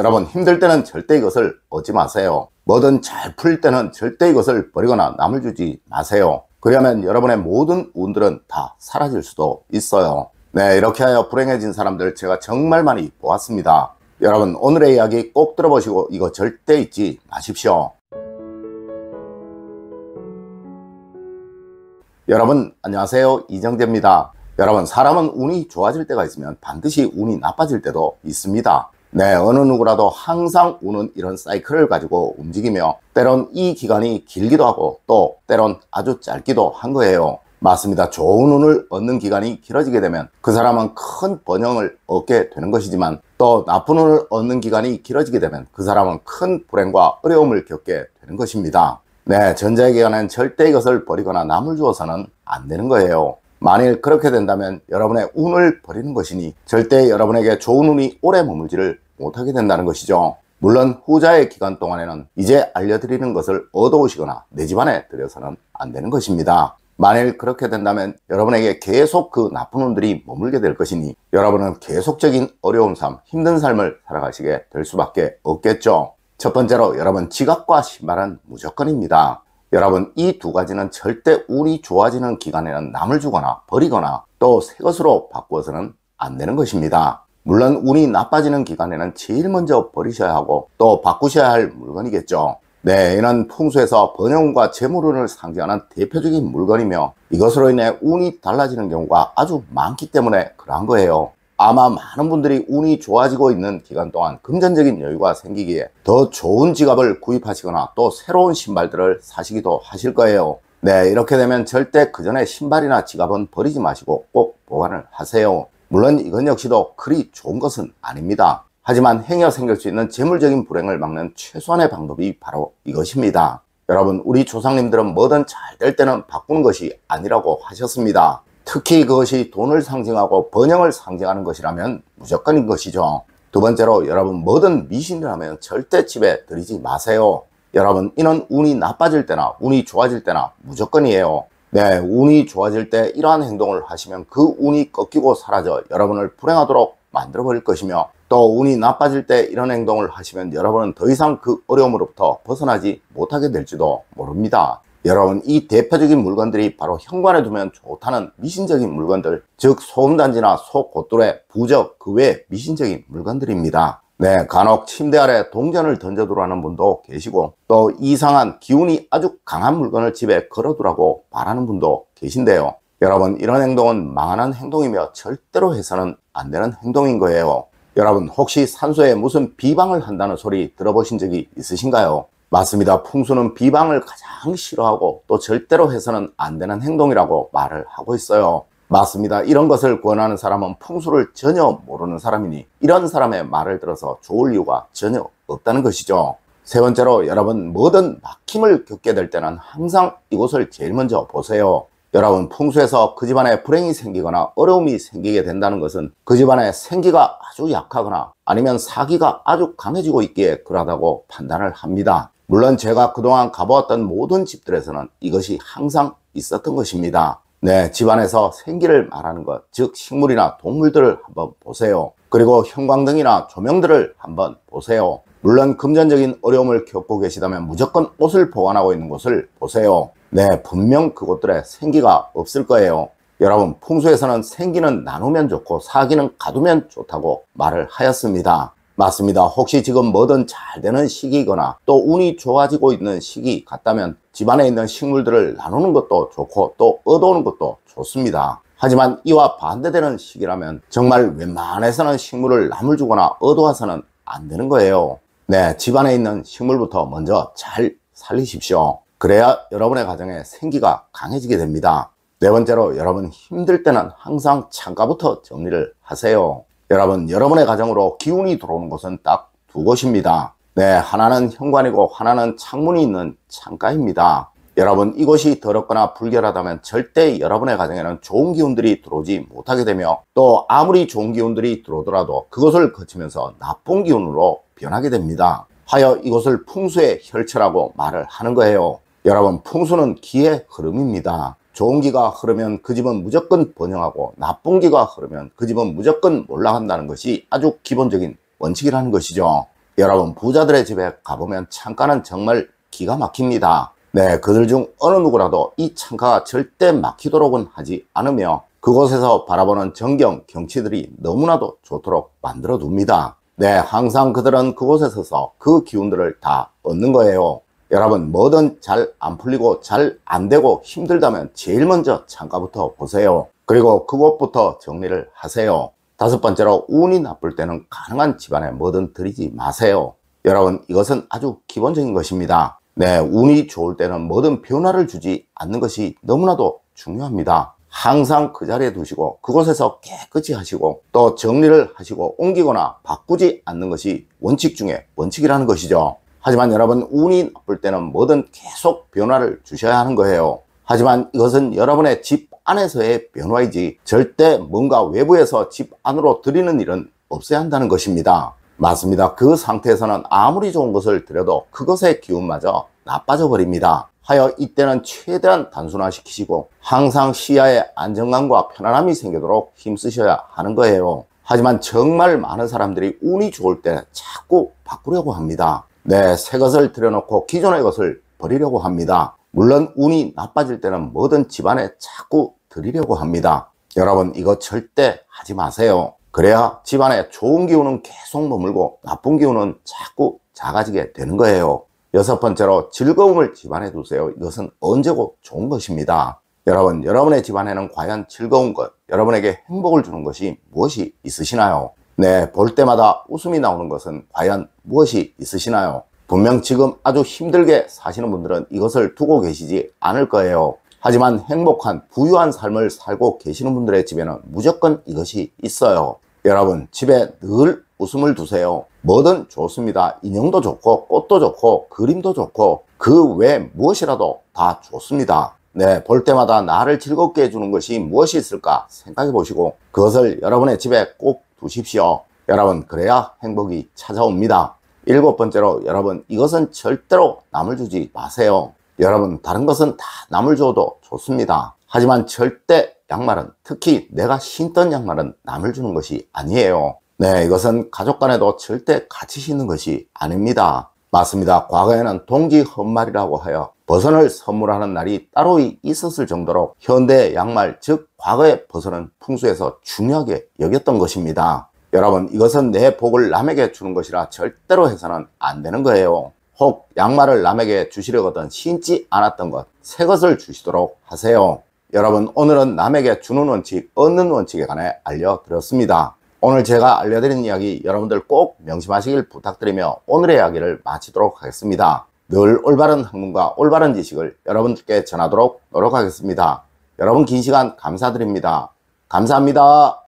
여러분 힘들 때는 절대 이것을 얻지 마세요. 뭐든 잘 풀 때는 절대 이것을 버리거나 남을 주지 마세요. 그러면 여러분의 모든 운들은 다 사라질 수도 있어요. 네 이렇게 하여 불행해진 사람들 제가 정말 많이 보았습니다. 여러분 오늘의 이야기 꼭 들어보시고 이거 절대 잊지 마십시오. 여러분 안녕하세요 이정재입니다. 여러분 사람은 운이 좋아질 때가 있으면 반드시 운이 나빠질 때도 있습니다. 네, 어느 누구라도 항상 우는 이런 사이클을 가지고 움직이며 때론 이 기간이 길기도 하고 또 때론 아주 짧기도 한 거예요. 맞습니다. 좋은 운을 얻는 기간이 길어지게 되면 그 사람은 큰 번영을 얻게 되는 것이지만 또 나쁜 운을 얻는 기간이 길어지게 되면 그 사람은 큰 불행과 어려움을 겪게 되는 것입니다. 네, 전자에 관한 절대 이것을 버리거나 남을 주어서는 안 되는 거예요. 만일 그렇게 된다면 여러분의 운을 버리는 것이니 절대 여러분에게 좋은 운이 오래 머물지를 못하게 된다는 것이죠. 물론 후자의 기간 동안에는 이제 알려드리는 것을 얻어오시거나 내 집안에 들여서는 안 되는 것입니다. 만일 그렇게 된다면 여러분에게 계속 그 나쁜 운들이 머물게 될 것이니 여러분은 계속적인 어려운 삶, 힘든 삶을 살아가시게 될 수밖에 없겠죠. 첫 번째로 여러분 지각과 신발은 무조건입니다. 여러분 이 두 가지는 절대 운이 좋아지는 기간에는 남을 주거나 버리거나 또 새 것으로 바꾸어서는 안 되는 것입니다. 물론 운이 나빠지는 기간에는 제일 먼저 버리셔야 하고 또 바꾸셔야 할 물건이겠죠. 네, 이는 풍수에서 번영과 운 재물운을 상징하는 대표적인 물건이며 이것으로 인해 운이 달라지는 경우가 아주 많기 때문에 그러한 거예요. 아마 많은 분들이 운이 좋아지고 있는 기간 동안 금전적인 여유가 생기기에 더 좋은 지갑을 구입하시거나 또 새로운 신발들을 사시기도 하실 거예요. 네 이렇게 되면 절대 그 전에 신발이나 지갑은 버리지 마시고 꼭 보관을 하세요. 물론 이건 역시도 그리 좋은 것은 아닙니다. 하지만 행여 생길 수 있는 재물적인 불행을 막는 최소한의 방법이 바로 이것입니다. 여러분 우리 조상님들은 뭐든 잘 될 때는 바꾸는 것이 아니라고 하셨습니다. 특히 그것이 돈을 상징하고 번영을 상징하는 것이라면 무조건인 것이죠. 두 번째로 여러분 뭐든 미신이라면 절대 집에 들이지 마세요. 여러분 이는 운이 나빠질 때나 운이 좋아질 때나 무조건이에요. 네, 운이 좋아질 때 이러한 행동을 하시면 그 운이 꺾이고 사라져 여러분을 불행하도록 만들어 버릴 것이며 또 운이 나빠질 때 이런 행동을 하시면 여러분은 더 이상 그 어려움으로부터 벗어나지 못하게 될지도 모릅니다. 여러분 이 대표적인 물건들이 바로 현관에 두면 좋다는 미신적인 물건들 즉 소음단지나 소고뚜의 부적 그 외 미신적인 물건들입니다 네 간혹 침대 아래 동전을 던져두라는 분도 계시고 또 이상한 기운이 아주 강한 물건을 집에 걸어두라고 말하는 분도 계신데요 여러분 이런 행동은 망하는 행동이며 절대로 해서는 안 되는 행동인 거예요 여러분 혹시 산소에 무슨 비방을 한다는 소리 들어보신 적이 있으신가요? 맞습니다. 풍수는 비방을 가장 싫어하고 또 절대로 해서는 안 되는 행동이라고 말을 하고 있어요. 맞습니다. 이런 것을 권하는 사람은 풍수를 전혀 모르는 사람이니 이런 사람의 말을 들어서 좋을 이유가 전혀 없다는 것이죠. 세 번째로 여러분 뭐든 막힘을 겪게 될 때는 항상 이곳을 제일 먼저 보세요. 여러분 풍수에서 그 집안에 불행이 생기거나 어려움이 생기게 된다는 것은 그 집안의 생기가 아주 약하거나 아니면 사기가 아주 강해지고 있기에 그러하다고 판단을 합니다. 물론 제가 그동안 가보았던 모든 집들에서는 이것이 항상 있었던 것입니다. 네, 집안에서 생기를 말하는 것, 즉 식물이나 동물들을 한번 보세요. 그리고 형광등이나 조명들을 한번 보세요. 물론 금전적인 어려움을 겪고 계시다면 무조건 옷을 보관하고 있는 곳을 보세요. 네, 분명 그곳들의 생기가 없을 거예요. 여러분, 풍수에서는 생기는 나누면 좋고 사기는 가두면 좋다고 말을 하였습니다. 맞습니다. 혹시 지금 뭐든 잘 되는 시기거나 또 운이 좋아지고 있는 시기 같다면 집안에 있는 식물들을 나누는 것도 좋고 또 얻어오는 것도 좋습니다. 하지만 이와 반대되는 시기라면 정말 웬만해서는 식물을 남을 주거나 얻어와서는 안 되는 거예요. 네, 집안에 있는 식물부터 먼저 잘 살리십시오. 그래야 여러분의 가정에 생기가 강해지게 됩니다. 네 번째로 여러분 힘들 때는 항상 창가부터 정리를 하세요. 여러분 여러분의 가정으로 기운이 들어오는 것은 딱 두 곳입니다 네 하나는 현관이고 하나는 창문이 있는 창가입니다 여러분 이곳이 더럽거나 불결하다면 절대 여러분의 가정에는 좋은 기운들이 들어오지 못하게 되며 또 아무리 좋은 기운들이 들어오더라도 그것을 거치면서 나쁜 기운으로 변하게 됩니다 하여 이것을 풍수의 혈처라고 말을 하는 거예요 여러분 풍수는 기의 흐름입니다 좋은 기가 흐르면 그 집은 무조건 번영하고 나쁜 기가 흐르면 그 집은 무조건 올라간다는 것이 아주 기본적인 원칙이라는 것이죠. 여러분 부자들의 집에 가보면 창가는 정말 기가 막힙니다. 네, 그들 중 어느 누구라도 이 창가가 절대 막히도록은 하지 않으며 그곳에서 바라보는 전경, 경치들이 너무나도 좋도록 만들어 둡니다. 네, 항상 그들은 그곳에 서서 그 기운들을 다 얻는 거예요. 여러분 뭐든 잘 안 풀리고 잘 안 되고 힘들다면 제일 먼저 창가부터 보세요. 그리고 그것부터 정리를 하세요. 다섯 번째로 운이 나쁠 때는 가능한 집안에 뭐든 드리지 마세요. 여러분 이것은 아주 기본적인 것입니다. 네, 운이 좋을 때는 뭐든 변화를 주지 않는 것이 너무나도 중요합니다. 항상 그 자리에 두시고 그곳에서 깨끗이 하시고 또 정리를 하시고 옮기거나 바꾸지 않는 것이 원칙 중에 원칙이라는 것이죠. 하지만 여러분 운이 나쁠 때는 뭐든 계속 변화를 주셔야 하는 거예요. 하지만 이것은 여러분의 집 안에서의 변화이지 절대 뭔가 외부에서 집 안으로 들이는 일은 없어야 한다는 것입니다. 맞습니다. 그 상태에서는 아무리 좋은 것을 드려도 그것의 기운마저 나빠져 버립니다. 하여 이때는 최대한 단순화시키시고 항상 시야에 안정감과 편안함이 생기도록 힘쓰셔야 하는 거예요. 하지만 정말 많은 사람들이 운이 좋을 때 자꾸 바꾸려고 합니다. 네, 새 것을 들여놓고 기존의 것을 버리려고 합니다. 물론 운이 나빠질 때는 뭐든 집안에 자꾸 들이려고 합니다. 여러분 이거 절대 하지 마세요. 그래야 집안에 좋은 기운은 계속 머물고 나쁜 기운은 자꾸 작아지게 되는 거예요. 여섯 번째로 즐거움을 집안에 두세요. 이것은 언제고 좋은 것입니다. 여러분, 여러분의 집안에는 과연 즐거운 것, 여러분에게 행복을 주는 것이 무엇이 있으시나요? 네, 볼 때마다 웃음이 나오는 것은 과연 무엇이 있으시나요? 분명 지금 아주 힘들게 사시는 분들은 이것을 두고 계시지 않을 거예요. 하지만 행복한 부유한 삶을 살고 계시는 분들의 집에는 무조건 이것이 있어요. 여러분 집에 늘 웃음을 두세요. 뭐든 좋습니다. 인형도 좋고 꽃도 좋고 그림도 좋고 그 외 무엇이라도 다 좋습니다. 네, 볼 때마다 나를 즐겁게 해주는 것이 무엇이 있을까 생각해 보시고 그것을 여러분의 집에 꼭 두십시오. 여러분 그래야 행복이 찾아옵니다. 일곱 번째로 여러분 이것은 절대로 남을 주지 마세요. 여러분 다른 것은 다 남을 줘도 좋습니다. 하지만 절대 양말은 특히 내가 신던 양말은 남을 주는 것이 아니에요. 네 이것은 가족 간에도 절대 같이 신는 것이 아닙니다. 맞습니다. 과거에는 동지 헛말이라고 하여 버선을 선물하는 날이 따로 있었을 정도로 현대 양말 즉 과거의 버선은 풍수에서 중요하게 여겼던 것입니다. 여러분 이것은 내 복을 남에게 주는 것이라 절대로 해서는 안 되는 거예요. 혹 양말을 남에게 주시려거든 신지 않았던 것, 새 것을 주시도록 하세요. 여러분 오늘은 남에게 주는 원칙, 얻는 원칙에 관해 알려드렸습니다. 오늘 제가 알려드린 이야기 여러분들 꼭 명심하시길 부탁드리며 오늘의 이야기를 마치도록 하겠습니다. 늘 올바른 학문과 올바른 지식을 여러분들께 전하도록 노력하겠습니다. 여러분 긴 시간 감사드립니다. 감사합니다.